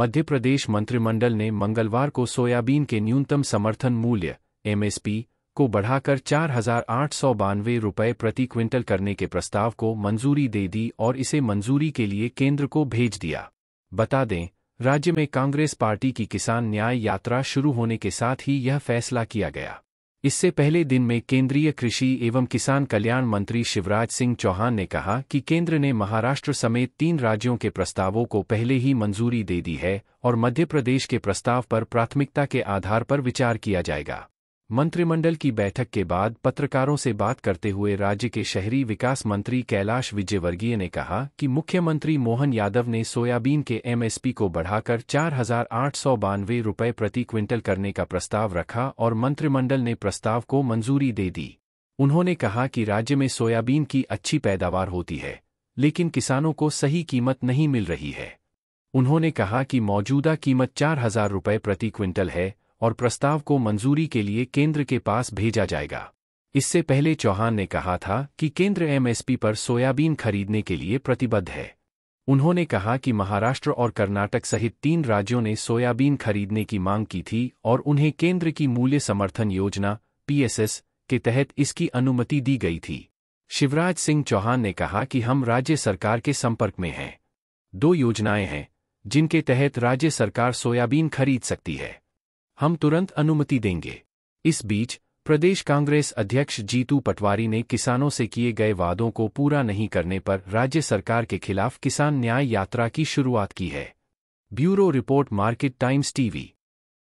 मध्य प्रदेश मंत्रिमंडल ने मंगलवार को सोयाबीन के न्यूनतम समर्थन मूल्य एमएसपी को बढ़ाकर चार हजार आठ सौ बानवे रुपये प्रति क्विंटल करने के प्रस्ताव को मंजूरी दे दी और इसे मंजूरी के लिए केंद्र को भेज दिया बता दें राज्य में कांग्रेस पार्टी की किसान न्याय यात्रा शुरू होने के साथ ही यह फैसला किया गया इससे पहले दिन में केंद्रीय कृषि एवं किसान कल्याण मंत्री शिवराज सिंह चौहान ने कहा कि केंद्र ने महाराष्ट्र समेत तीन राज्यों के प्रस्तावों को पहले ही मंजूरी दे दी है और मध्य प्रदेश के प्रस्ताव पर प्राथमिकता के आधार पर विचार किया जाएगा मंत्रिमंडल की बैठक के बाद पत्रकारों से बात करते हुए राज्य के शहरी विकास मंत्री कैलाश विजयवर्गीय ने कहा कि मुख्यमंत्री मोहन यादव ने सोयाबीन के एमएसपी को बढ़ाकर चार हजार आठ सौ बानवे रुपये प्रति क्विंटल करने का प्रस्ताव रखा और मंत्रिमंडल ने प्रस्ताव को मंजूरी दे दी उन्होंने कहा कि राज्य में सोयाबीन की अच्छी पैदावार होती है लेकिन किसानों को सही कीमत नहीं मिल रही है उन्होंने कहा कि मौजूदा कीमत चार हजार रुपये प्रति क्विंटल है और प्रस्ताव को मंजूरी के लिए केंद्र के पास भेजा जाएगा इससे पहले चौहान ने कहा था कि केंद्र एमएसपी पर सोयाबीन खरीदने के लिए प्रतिबद्ध है उन्होंने कहा कि महाराष्ट्र और कर्नाटक सहित तीन राज्यों ने सोयाबीन खरीदने की मांग की थी और उन्हें केंद्र की मूल्य समर्थन योजना पीएसएस के तहत इसकी अनुमति दी गई थी शिवराज सिंह चौहान ने कहा कि हम राज्य सरकार के संपर्क में हैं दो योजनाएं हैं जिनके तहत राज्य सरकार सोयाबीन खरीद सकती है हम तुरंत अनुमति देंगे इस बीच प्रदेश कांग्रेस अध्यक्ष जीतू पटवारी ने किसानों से किए गए वादों को पूरा नहीं करने पर राज्य सरकार के खिलाफ किसान न्याय यात्रा की शुरुआत की है bureau report Market Times TV